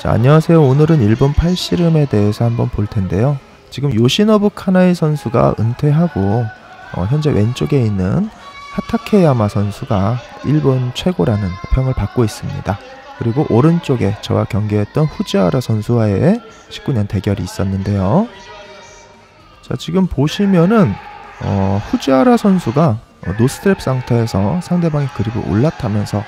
자, 안녕하세요. 오늘은 일본 팔씨름에 대해서 한번 볼 텐데요. 지금 요시노부 카나이 선수가 은퇴하고 어, 현재 왼쪽에 있는 하타케야마 선수가 일본 최고라는 평을 받고 있습니다. 그리고 오른쪽에 저와 경기했던 후지아라 선수와의 19년 대결이 있었는데요. 자, 지금 보시면은 어, 후지아라 선수가 어, 노스트랩 상태에서 상대방의 그립을 올라타면서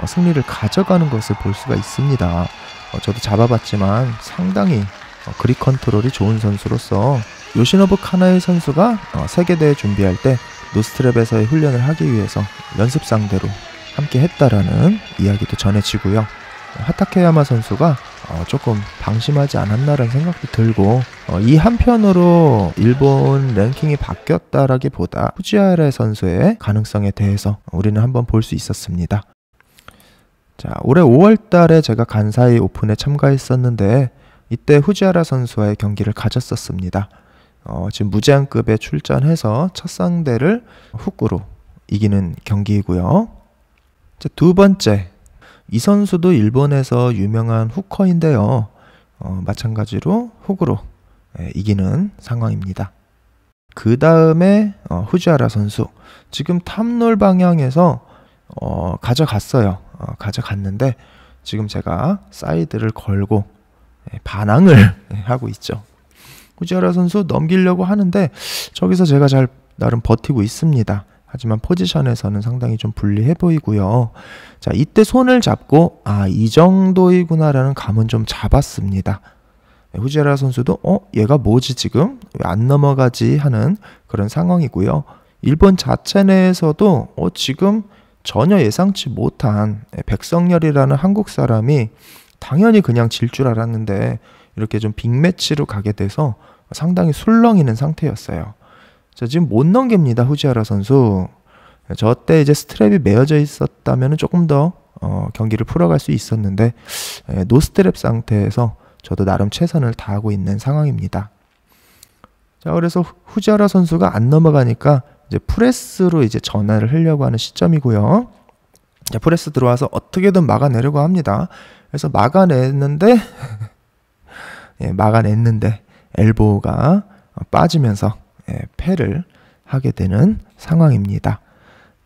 어, 승리를 가져가는 것을 볼 수가 있습니다. 어, 저도 잡아봤지만 상당히 어, 그립 컨트롤이 좋은 선수로서 요시노브 카나이 선수가 어, 세계대회 준비할 때 노스트랩에서의 훈련을 하기 위해서 연습 상대로 함께 했다라는 이야기도 전해지고요. 하타케야마 선수가 조금 방심하지 않았나라는 생각도 들고 이 한편으로 일본 랭킹이 바뀌었다라기보다 후지아레 선수의 가능성에 대해서 우리는 한번 볼 수 있었습니다. 자, 올해 5월 달에 제가 간사이 오픈에 참가했었는데 이때 후지아라 선수와의 경기를 가졌었습니다. 어, 지금 무제한급에 출전해서 첫 상대를 훅으로 이기는 경기이고요. 자, 두 번째, 이 선수도 일본에서 유명한 후커인데요. 어, 마찬가지로 훅으로 예, 이기는 상황입니다. 그 다음에 어, 후지아라 선수 지금 탑롤 방향에서 어, 가져갔어요. 어, 가져갔는데 지금 제가 사이드를 걸고 예, 반항을 예, 하고 있죠. 후지아라 선수 넘기려고 하는데 저기서 제가 잘 나름 버티고 있습니다. 하지만 포지션에서는 상당히 좀 불리해 보이고요. 자, 이때 손을 잡고 아, 이 정도이구나라는 감은 좀 잡았습니다. 후지아라 예, 선수도 어, 얘가 뭐지 지금? 왜안 넘어가지 하는 그런 상황이고요. 일본 자체 내에서도 어, 지금 전혀 예상치 못한 백성열이라는 한국 사람이 당연히 그냥 질 줄 알았는데 이렇게 좀 빅매치로 가게 돼서 상당히 술렁이는 상태였어요. 자, 지금 못 넘깁니다. 후지아라 선수. 저 때 이제 스트랩이 메어져 있었다면 조금 더 어, 경기를 풀어갈 수 있었는데 에, 예, 노스트랩 상태에서 저도 나름 최선을 다하고 있는 상황입니다. 자, 그래서 후지아라 선수가 안 넘어가니까 이제 프레스로 이제 전환을 하려고 하는 시점이고요. 자, 프레스 들어와서 어떻게든 막아내려고 합니다. 그래서 막아냈는데 예, 막아냈는데 엘보가 빠지면서 예, 패를 하게 되는 상황입니다.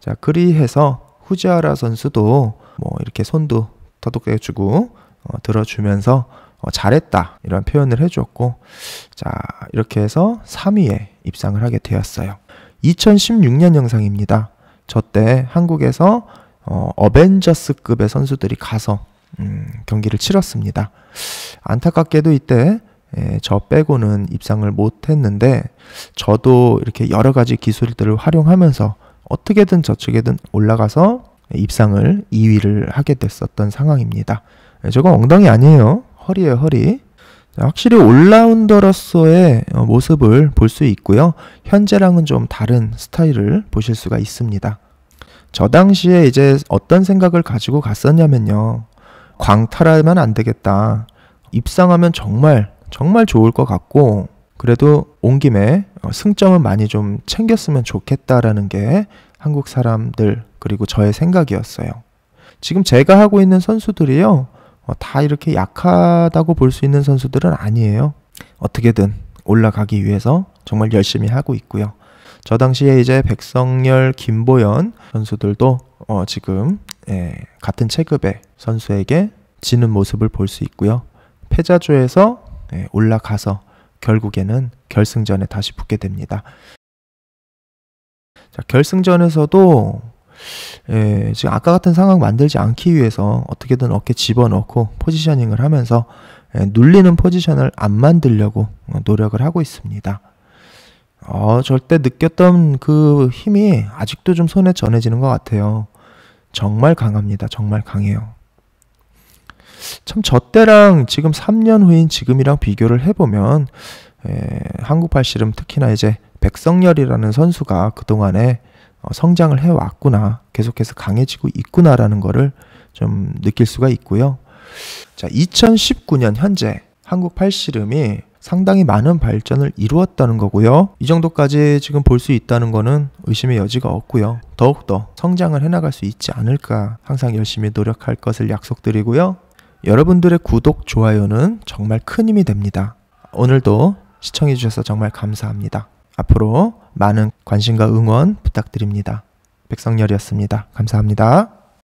자, 그리해서 후지아라 선수도 뭐 이렇게 손도 터득해주고 어, 들어주면서 어, 잘했다 이런 표현을 해줬고 자 이렇게 해서 3위에 입상을 하게 되었어요. 2016년 영상입니다. 저 때 한국에서 어, 어벤져스급의 선수들이 가서 음, 경기를 치렀습니다. 안타깝게도 이때 예, 저 빼고는 입상을 못했는데 저도 이렇게 여러 가지 기술들을 활용하면서 어떻게든 저쪽에든 올라가서 입상을 2위를 하게 됐었던 상황입니다. 예, 저거 엉덩이 아니에요. 허리에 허리. 확실히 올라운더로서의 어, 모습을 볼 수 있고요. 현재랑은 좀 다른 스타일을 보실 수가 있습니다. 저 당시에 이제 어떤 생각을 가지고 갔었냐면요. 광탈하면 안 되겠다. 입상하면 정말 정말 좋을 것 같고 그래도 온 김에 어, 승점은 많이 좀 챙겼으면 좋겠다라는 게 한국 사람들 그리고 저의 생각이었어요. 지금 제가 하고 있는 선수들이요. 어, 다 이렇게 약하다고 볼 수 있는 선수들은 아니에요. 어떻게든 올라가기 위해서 정말 열심히 하고 있고요. 저 당시에 이제 백성열, 김보연 선수들도 어 지금 예, 같은 체급의 선수에게 지는 모습을 볼 수 있고요. 패자조에서 예, 올라가서 결국에는 결승전에 다시 붙게 됩니다. 자, 결승전에서도 예, 지금 아까 같은 상황 만들지 않기 위해서 어떻게든 어깨 집어넣고 포지셔닝을 하면서 예, 눌리는 포지션을 안 만들려고 노력을 하고 있습니다. 어, 절대 느꼈던 그 힘이 아직도 좀 손에 전해지는 것 같아요. 정말 강합니다. 정말 강해요. 참, 저 때랑 지금 3년 후인 지금이랑 비교를 해보면, 에, 예, 한국 발씨름 특히나 이제 백성열이라는 선수가 그동안에 어, 성장을 해왔구나, 계속해서 강해지고 있구나라는 거를 좀 느낄 수가 있고요. 자, 2019년 현재 한국 팔씨름이 상당히 많은 발전을 이루었다는 거고요. 이 정도까지 지금 볼 수 있다는 거는 의심의 여지가 없고요. 더욱더 성장을 해나갈 수 있지 않을까 항상 열심히 노력할 것을 약속드리고요. 여러분들의 구독, 좋아요는 정말 큰 힘이 됩니다. 오늘도 시청해주셔서 정말 감사합니다. 앞으로 많은 관심과 응원 부탁드립니다. 백성열이었습니다. 감사합니다.